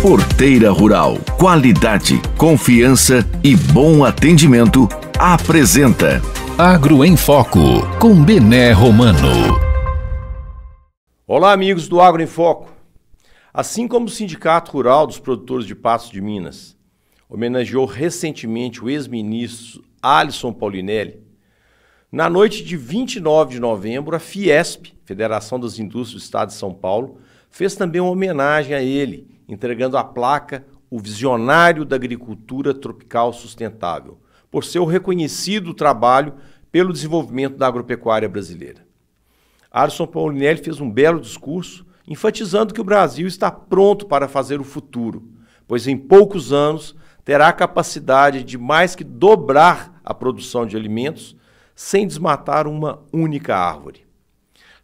Porteira Rural, qualidade, confiança e bom atendimento apresenta Agro em Foco com Bené Romano. Olá amigos do Agro em Foco. Assim como o Sindicato Rural dos Produtores de Passos de Minas homenageou recentemente o ex-ministro Alisson Paulinelli, na noite de 29 de novembro, a Fiesp, Federação das Indústrias do Estado de São Paulo, fez também uma homenagem a ele entregando a placa O Visionário da Agricultura Tropical Sustentável, por seu reconhecido trabalho pelo desenvolvimento da agropecuária brasileira. Arson Paulinelli fez um belo discurso, enfatizando que o Brasil está pronto para fazer o futuro, pois em poucos anos terá a capacidade de mais que dobrar a produção de alimentos sem desmatar uma única árvore.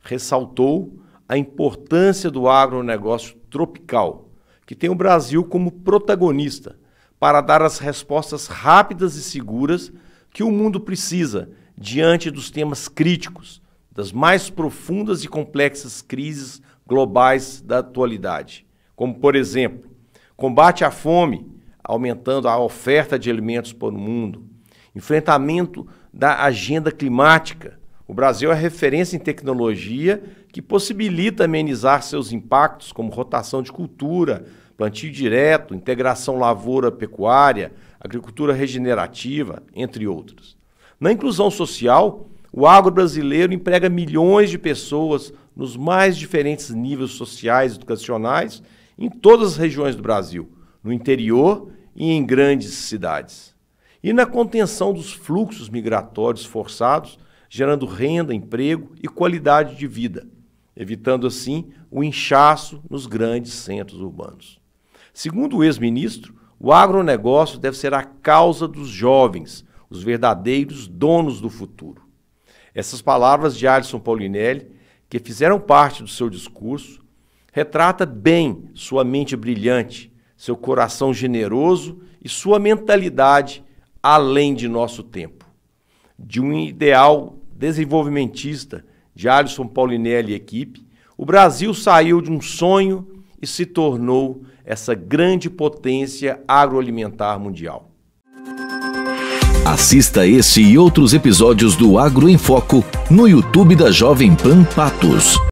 Ressaltou a importância do agronegócio tropical, que tem o Brasil como protagonista para dar as respostas rápidas e seguras que o mundo precisa diante dos temas críticos, das mais profundas e complexas crises globais da atualidade, como, por exemplo, combate à fome, aumentando a oferta de alimentos para o mundo, enfrentamento da agenda climática, o Brasil é referência em tecnologia que possibilita amenizar seus impactos, como rotação de cultura, plantio direto, integração lavoura-pecuária, agricultura regenerativa, entre outros. Na inclusão social, o agro brasileiro emprega milhões de pessoas nos mais diferentes níveis sociais e educacionais em todas as regiões do Brasil, no interior e em grandes cidades. E na contenção dos fluxos migratórios forçados gerando renda, emprego e qualidade de vida, evitando assim o inchaço nos grandes centros urbanos. Segundo o ex-ministro, o agronegócio deve ser a causa dos jovens, os verdadeiros donos do futuro. Essas palavras de Alisson Paulinelli, que fizeram parte do seu discurso, retrata bem sua mente brilhante, seu coração generoso e sua mentalidade além de nosso tempo. De um ideal desenvolvimentista de Alisson Paulinelli e equipe, o Brasil saiu de um sonho e se tornou essa grande potência agroalimentar mundial. Assista esse e outros episódios do Agro em Foco no YouTube da Jovem Pan Patos.